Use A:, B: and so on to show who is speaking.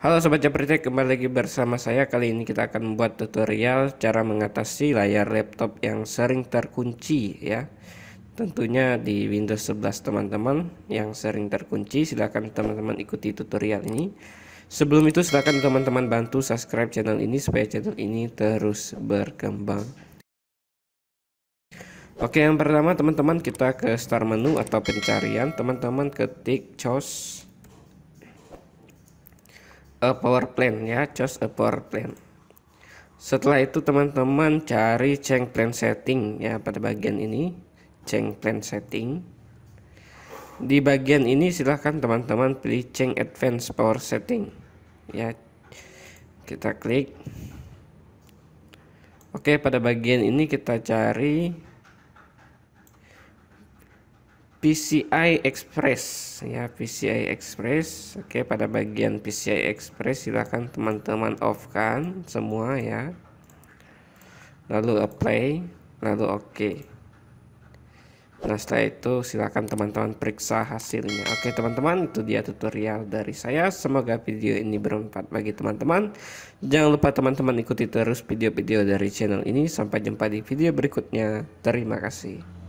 A: Halo Sobat Jepretek, kembali lagi bersama saya. Kali ini kita akan membuat tutorial cara mengatasi layar laptop yang sering terkunci ya. Tentunya di Windows 11 teman-teman yang sering terkunci, silahkan teman-teman ikuti tutorial ini. Sebelum itu silahkan teman-teman bantu subscribe channel ini supaya channel ini terus berkembang. Oke yang pertama teman-teman kita ke start menu atau pencarian, teman-teman ketik choose a power plan ya choose a power plan setelah itu teman-teman cari change plan setting ya pada bagian ini change plan setting di bagian ini silahkan teman-teman pilih change advanced power setting ya kita klik oke pada bagian ini kita cari PCI Express ya PCI Express oke pada bagian PCI Express silahkan teman-teman off kan semua ya lalu apply lalu oke okay. nah setelah itu silahkan teman-teman periksa hasilnya oke teman-teman itu dia tutorial dari saya semoga video ini bermanfaat bagi teman-teman jangan lupa teman-teman ikuti terus video-video dari channel ini sampai jumpa di video berikutnya terima kasih